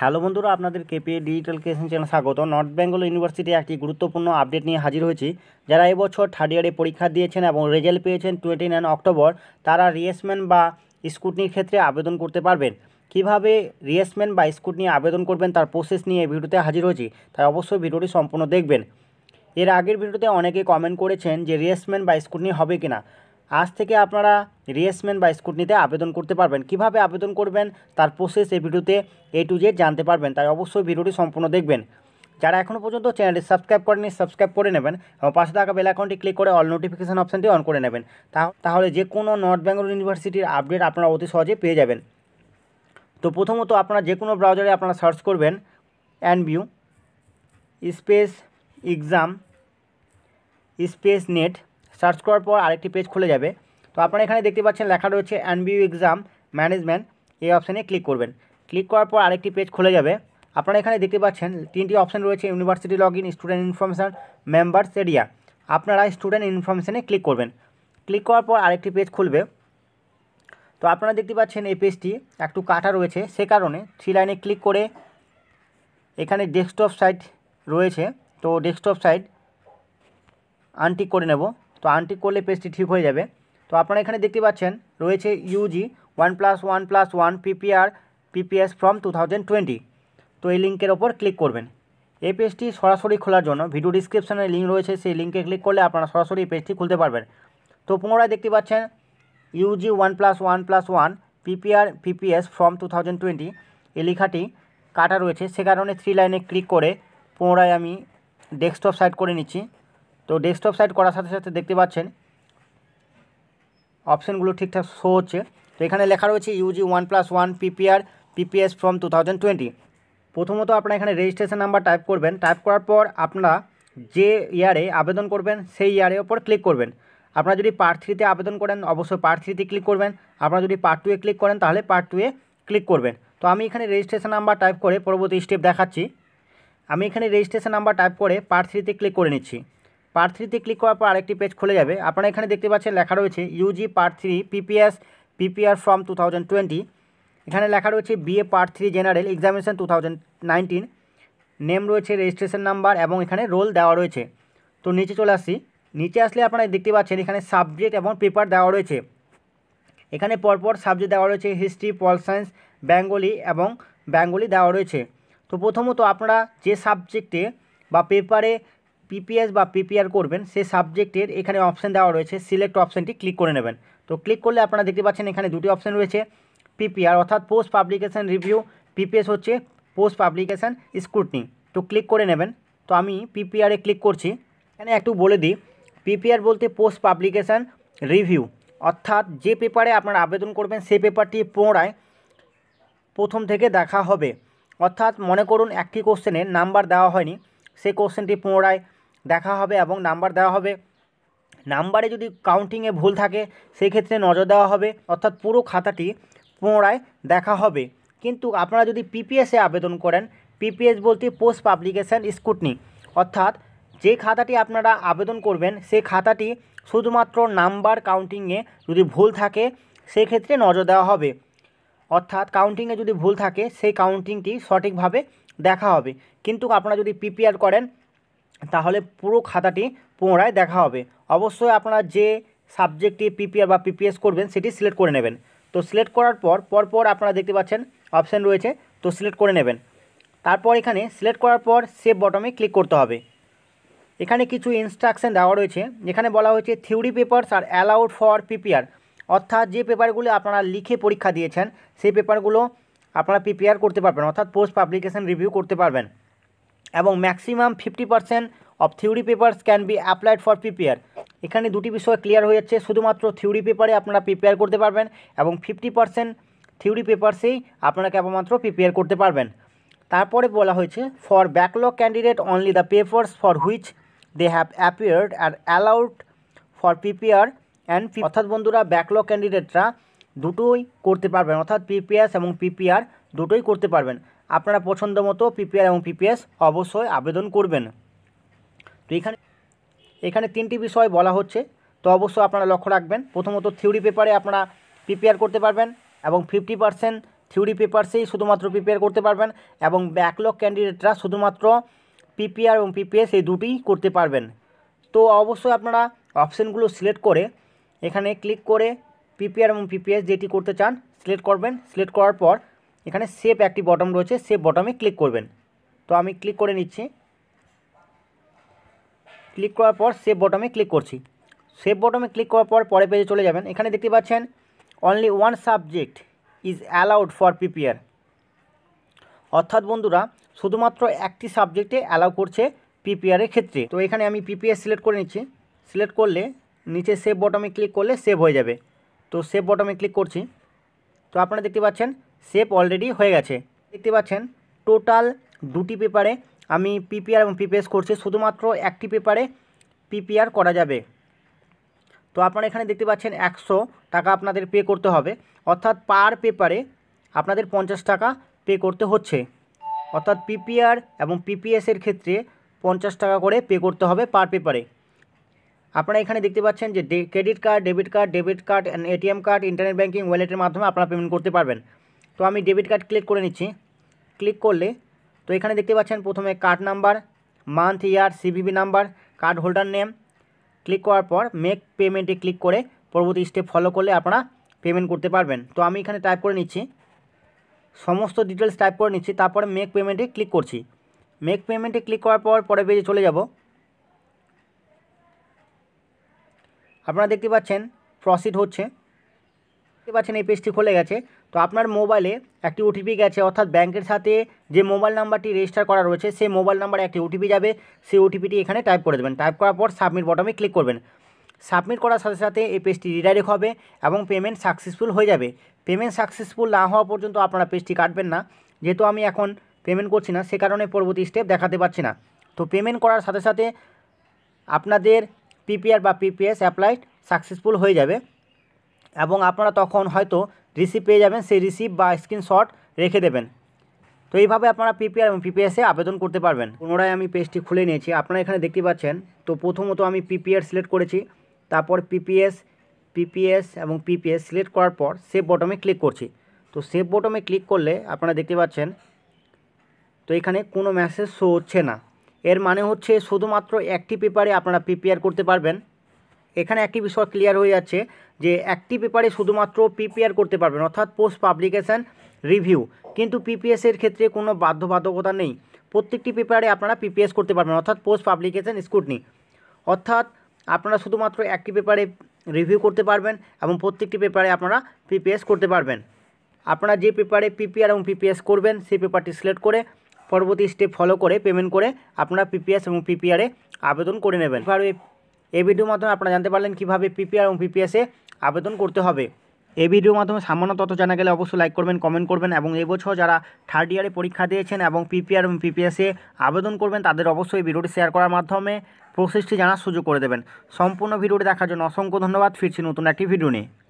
hello বন্ধুরা আপনাদের KPA digital casing channel স্বাগত নর্থ বেঙ্গল ইউনিভার্সিটি একটি গুরুত্বপূর্ণ আপডেট নিয়ে হাজির হয়েছি যারা এবছর থার্ড ইয়ারে পরীক্ষা দিয়েছেন এবং রেজাল্ট পেয়েছেন টোয়েন্টি নাইন অক্টোবর তারা রিয়েসমেন্ট বা স্কুটনির ক্ষেত্রে আবেদন করতে পারবেন কিভাবে রিয়েসমেন্ট বা স্কুটনি আবেদন করবেন তার প্রসেস নিয়ে ভিডিওতে হাজির হয়েছি তাই অবশ্যই ভিডিওটি সম্পূর্ণ দেখবেন এর আগের ভিডিওতে অনেকে কমেন্ট করেছেন যে রিয়েসমেন্ট বা স্কুটনি হবে কিনা আজ থেকে আপনারা রিএসমেন্ট বা স্কুটনিতে আবেদন করতে পারবেন কিভাবে আবেদন করবেন তার প্রসেস এই ভিডিওতে এ টু জেড জানতে পারবেন তাই অবশ্যই ভিডিওটি সম্পূর্ণ দেখবেন যারা এখনও পর্যন্ত চ্যানেলটি সাবস্ক্রাইব করেনি সাবস্ক্রাইব করে নেবেন এবং পাশে থাকা বেল অ্যাকাউন্টটি ক্লিক করে অল নোটিফিকেশান অপশানটি অন করে নেবেন তাহলে যে কোনো নর্থ বেঙ্গল ইউনিভার্সিটির আপডেট আপনারা অতি সহজে পেয়ে যাবেন তো প্রথমত আপনারা যে কোনো ব্রাউজারে আপনারা সার্চ করবেন NBU space exam space net search করার পর আরেকটি পেজ খুলে যাবে তো আপনারা এখানে দেখতে পাচ্ছেন লেখা রয়েছে এনবিউ এক্সাম ম্যানেজমেন্ট এই অপশানে ক্লিক করবেন ক্লিক করার পর আরেকটি পেজ খুলে যাবে আপনারা এখানে দেখতে পাচ্ছেন তিনটি অপশান রয়েছে university log in student information members area আপনারা স্টুডেন্ট ইনফরমেশানে ক্লিক করবেন ক্লিক করার পর আরেকটি পেজ খুলবে তো আপনারা দেখতে পাচ্ছেন এই পেজটি একটু কাটা রয়েছে সে কারণে থ্রি লাইনে ক্লিক করে এখানে ডেস্কটপ সাইট রয়েছে তো ডেস্কটপ সাইট আনটিক করে নেব তো আনটিক করলে পেজটি ঠিক হয়ে যাবে তো আপনারা এখানে দেখতে পাচ্ছেন রয়েছে UG one plus one plus one PPR PPS from two thousand twenty তো এই লিঙ্কের ওপর ক্লিক করবেন এই পেজটি সরাসরি খোলার জন্য ভিডিও ডিসক্রিপশানের লিঙ্ক রয়েছে সেই লিঙ্কে ক্লিক করলে আপনারা সরাসরি এই পেজটি খুলতে পারবেন তো পুনরায় দেখতে পাচ্ছেন UG one plus one plus one PPR PPS from two thousand twenty এই লেখাটি কাটা রয়েছে সে কারণে থ্রি লাইনে ক্লিক করে পুনরায় আমি ডেস্কটপ সাইড করে নিচ্ছি তো ডেস্কটপ সাইট করার সাথে সাথে দেখতে পাচ্ছেন অপশানগুলো ঠিকঠাক শো হচ্ছে তো এখানে লেখা রয়েছে UG one plus one PPR PPS from two thousand twenty প্রথমত আপনারা এখানে রেজিস্ট্রেশন নাম্বার টাইপ করবেন টাইপ করার পর আপনারা যে ইয়ারে আবেদন করবেন সেই ইয়ারের ওপর ক্লিক করবেন আপনারা যদি পার্ট থ্রিতে আবেদন করেন অবশ্যই পার্ট থ্রিতে ক্লিক করবেন আপনারা যদি পার্ট টুয়ে ক্লিক করেন তাহলে পার্ট টুয়ে ক্লিক করবেন তো আমি এখানে রেজিস্ট্রেশন নাম্বার টাইপ করে পরবর্তী স্টেপ দেখাচ্ছি আমি এখানে রেজিস্ট্রেশন নাম্বার টাইপ করে পার্ট থ্রিতে ক্লিক করে নিচ্ছি পার্ট থ্রিতে ক্লিক করার পর আরেকটি পেজ খুলে যাবে আপনারা এখানে দেখতে পাচ্ছেন লেখা রয়েছে UG part three PPS PPR form two thousand twenty এখানে লেখা রয়েছে BA part three general examination two thousand nineteen name রয়েছে রেজিস্ট্রেশন নাম্বার এবং এখানে রোল দেওয়া রয়েছে তো নিচে চলে আসি নিচে আসলে আপনারা দেখতে পাচ্ছেন এখানে সাবজেক্ট এবং পেপার দেওয়া রয়েছে এখানে পরপর সাবজেক্ট দেওয়া রয়েছে হিস্ট্রি পল সায়েন্স বেঙ্গলি এবং বেঙ্গলি দেওয়া রয়েছে তো প্রথমত আপনারা যে সাবজেক্টে বা পেপারে PPS বা PPR করবেন সে সাবজেক্টের এখানে অপশন দেওয়া রয়েছে সিলেক্ট অপশনটি ক্লিক করে নেবেন তো ক্লিক করলে আপনারা দেখতে পাচ্ছেন এখানে দুটি অপশন রয়েছে PPR অর্থাৎ পোস্ট পাবলিকেশন রিভিউ PPS হচ্ছে পোস্ট পাবলিকেশন স্ক্রুটিনি তো ক্লিক করে নেবেন তো আমি PPR এ ক্লিক করছি এখানে একটু বলে দিই PPR বলতে পোস্ট পাবলিকেশন রিভিউ অর্থাৎ যে পেপারে আপনারা আবেদন করবেন সেই পেপারটি পড়ায় প্রথম থেকে দেখা হবে অর্থাৎ মনে করুন একটি কোশ্চেনে নাম্বার দেওয়া হয়নি সেই কোশ্চেনটি পড়ায় দেখা হবে এবং নাম্বার দেওয়া হবে নাম্বারে যদি কাউন্টিংয়ে ভুল থাকে সেক্ষেত্রে নজর দেওয়া হবে অর্থাৎ পুরো খাতাটি পুনরায় দেখা হবে কিন্তু আপনারা যদি পিপিএসে আবেদন করেন পিপিএস বলতে পোস্ট পাবলিকেশান স্কুটনি অর্থাৎ যে খাতাটি আপনারা আবেদন করবেন সেই খাতাটি শুধুমাত্র নাম্বার কাউন্টিংয়ে যদি ভুল থাকে সেক্ষেত্রে নজর দেওয়া হবে অর্থাৎ কাউন্টিংয়ে যদি ভুল থাকে সেই কাউন্টিংটি সঠিকভাবে দেখা হবে কিন্তু আপনারা যদি পিপিআর করেন তাহলে পুরো খাতাটি পুনরায় দেখা হবে অবশ্যই আপনারা যে সাবজেক্টটি পিপিআর বা পিপিএস করবেন সেটি সিলেক্ট করে নেবেন তো সিলেক্ট করার পর পরপর আপনারা দেখতে পাচ্ছেন অপশান রয়েছে তো সিলেক্ট করে নেবেন তারপর এখানে সিলেক্ট করার পর সেভ বটমে ক্লিক করতে হবে এখানে কিছু ইনস্ট্রাকশান দেওয়া রয়েছে যেখানে বলা হয়েছে theory papers are allowed for PPR অর্থাৎ যে পেপারগুলো আপনারা লিখে পরীক্ষা দিয়েছেন সেই পেপারগুলো আপনারা পিপিআর করতে পারবেন অর্থাৎ পোস্ট পাবলিকেশন রিভিউ করতে পারবেন এবং maximum fifty percent of theory papers can be applied for PPR এখানে দুটি বিষয় ক্লিয়ার হয়ে যাচ্ছে শুধুমাত্র থিওরি পেপারে আপনারা প্রিপেয়ার করতে পারবেন এবং ফিফটি পার্সেন্ট থিওরি পেপার্সেই আপনারা কেবলমাত্র প্রিপেয়ার করতে পারবেন তারপরে বলা হয়েছে for backlog candidate only the papers for which they have appeared are allowed for PPR and অর্থাৎ বন্ধুরা ব্যাকলগ ক্যান্ডিডেটরা দুটোই করতে পারবেন অর্থাৎ পিপিএস এবং পিপিআর দুটোই করতে পারবেন আপনারা পছন্দ মতো পিপিআর এবং পিপিএস অবশ্যই আবেদন করবেন তো এখানে এখানে তিনটি বিষয় বলা হচ্ছে তো অবশ্যই আপনারা লক্ষ্য রাখবেন প্রথমত থিওরি পেপারে আপনারা প্রিপেয়ার করতে পারবেন এবং ফিফটি পার্সেন্ট থিওরি পেপারসেই শুধুমাত্র প্রিপেয়ার করতে পারবেন এবং ব্যাকলগ ক্যান্ডিডেটরা শুধুমাত্র পিপিআর এবং পিপিএস এই দুটিই করতে পারবেন তো অবশ্যই আপনারা অপশানগুলো সিলেক্ট করে এখানে ক্লিক করে পিপিআর এবং পিপিএস যেটি করতে চান সিলেক্ট করবেন সিলেক্ট করার পর এখানে সেভ একটি বটম রয়েছে সেভ বটমে ক্লিক করবেন তো আমি ক্লিক করে নিচ্ছি ক্লিক করার পর সেভ বটমে ক্লিক করছি সেভ বটমে ক্লিক করার পর পরে পেজে চলে যাবেন এখানে দেখতে পাচ্ছেন only one subject is allowed for PPR অর্থাৎ বন্ধুরা শুধুমাত্র একটি সাবজেক্টে অ্যালাউ করছে পিপিআরের ক্ষেত্রে তো এখানে আমি পিপিআর সিলেক্ট করে নিচ্ছি সিলেক্ট করলে নিচে সেভ বটমে ক্লিক করলে সেভ হয়ে যাবে তো সেভ বটমে ক্লিক করছি তো আপনারা দেখতে পাচ্ছেন শেপ অলরেডি হয়ে গেছে দেখতে পাচ্ছেন টোটাল দুটি পেপারে আমি পিপিআর এবং পিপিএস করছি শুধুমাত্র একটি পেপারে পিপিআর করা যাবে তো আপনারা এখানে দেখতে পাচ্ছেন একশো টাকা আপনাদের পে করতে হবে অর্থাৎ পার পেপারে আপনাদের পঞ্চাশ টাকা পে করতে হচ্ছে অর্থাৎ পিপিআর এবং পিপিএসের ক্ষেত্রে পঞ্চাশ টাকা করে পে করতে হবে পার পেপারে আপনারা এখানে দেখতে পাচ্ছেন যে credit card debit card debit card and ATM card internet banking ওয়ালেটের মাধ্যমে আপনারা পেমেন্ট করতে পারবেন তো আমি ডেবিট কার্ড ক্লিক করে নিচ্ছি ক্লিক করলে তো এখানে দেখতে পাচ্ছেন প্রথমে card number month year CVV number card holder name click করার পর মেক পেমেন্টে ক্লিক করে পরবর্তী স্টেপ ফলো করলে আপনারা পেমেন্ট করতে পারবেন তো আমি এখানে টাইপ করে নিচ্ছি সমস্ত ডিটেলস টাইপ করে নিচ্ছি তারপরে মেক পেমেন্টে ক্লিক করছি মেক পেমেন্টে ক্লিক করার পর পরে পেজে চলে যাব আপনারা দেখতে পাচ্ছেন প্রসিড হচ্ছে দেখতে পাচ্ছেন এই পেজটি খুলে গেছে তো আপনার মোবাইলে একটি ওটিপি গেছে অর্থাৎ ব্যাংকের সাথে যে মোবাইল নাম্বারটি রেজিস্টার করা রয়েছে সেই মোবাইল নাম্বারে একটি ওটিপি যাবে সেই ওটিপিটি এখানে টাইপ করে দেবেন টাইপ করার পর সাবমিট বটমে ক্লিক করবেন সাবমিট করার সাথে সাথে এই পেজটি রিডাইরেক্ট হবে এবং পেমেন্ট সাকসেসফুল হয়ে যাবে পেমেন্ট সাকসেসফুল না হওয়া পর্যন্ত আপনারা পেজটি কাটবেন না যেহেতু আমি এখন পেমেন্ট করছি না সে কারণে পরবর্তী স্টেপ দেখাতে পারছি না তো পেমেন্ট করার সাথে সাথে আপনাদের পিপিআর বা পিপিএস অ্যাপ্লাইড সাকসেসফুল হয়ে যাবে এবং আপনারা তখন হয়তো রিসিভ পেয়ে যাবেন সেই রিসিভ বা স্ক্রিনশট রেখে দেবেন তো এইভাবে আপনারা পিপিআর এবং পিপিএসে আবেদন করতে পারবেন পুনরায় আমি পেজটি খুলে নিয়েছি আপনারা এখানে দেখতে পাচ্ছেন তো প্রথমত আমি পিপিআর সিলেক্ট করেছি তারপর পিপিএস পিপিএস এবং পিপিএস সিলেক্ট করার পর সেভ বটমে ক্লিক করছি তো সেভ বটমে ক্লিক করলে আপনারা দেখতে পাচ্ছেন তো এখানে কোনো মেসেজ শো হচ্ছে না এর মানে হচ্ছে শুধুমাত্র একটি পেপারে আপনারা পিপিআর করতে পারবেন এখানে একটি বিষয় ক্লিয়ার হয়ে যাচ্ছে যে একটি পেপারে শুধুমাত্র পিপিআর করতে পারবেন অর্থাৎ পোস্ট পাবলিকেশান রিভিউ কিন্তু পিপিএসের ক্ষেত্রে কোনো বাধ্যবাধকতা নেই প্রত্যেকটি পেপারে আপনারা পিপিএস করতে পারবেন অর্থাৎ পোস্ট পাবলিকেশান স্কুটনি অর্থাৎ আপনারা শুধুমাত্র একটি পেপারে রিভিউ করতে পারবেন এবং প্রত্যেকটি পেপারে আপনারা পিপিএস করতে পারবেন আপনারা যে পেপারে পিপিআর এবং পিপিএস করবেন সেই পেপারটি সিলেক্ট করে পরবর্তী স্টেপ ফলো করে পেমেন্ট করে আপনারা পিপিএস এবং পিপিআরে আবেদন করে নেবেন এবার এই ভিডিওর মাধ্যমে আপনারা জানতে পারলেন কীভাবে পিপিআর এবং পিপিএসে আবেদন করতে হবে এই ভিডিওর মাধ্যমে সামান্য তথ্য জানা গেলে অবশ্যই লাইক করবেন কমেন্ট করবেন এবং এবছর যারা থার্ড ইয়ারে পরীক্ষা দিয়েছেন এবং পিপিআর এবং পিপিএসে আবেদন করবেন তাদের অবশ্যই ভিডিওটি শেয়ার করার মাধ্যমে প্রসেসটি জানার সুযোগ করে দেবেন সম্পূর্ণ ভিডিওটি দেখার জন্য অসংখ্য ধন্যবাদ ফিরছি নতুন একটি ভিডিও নিয়ে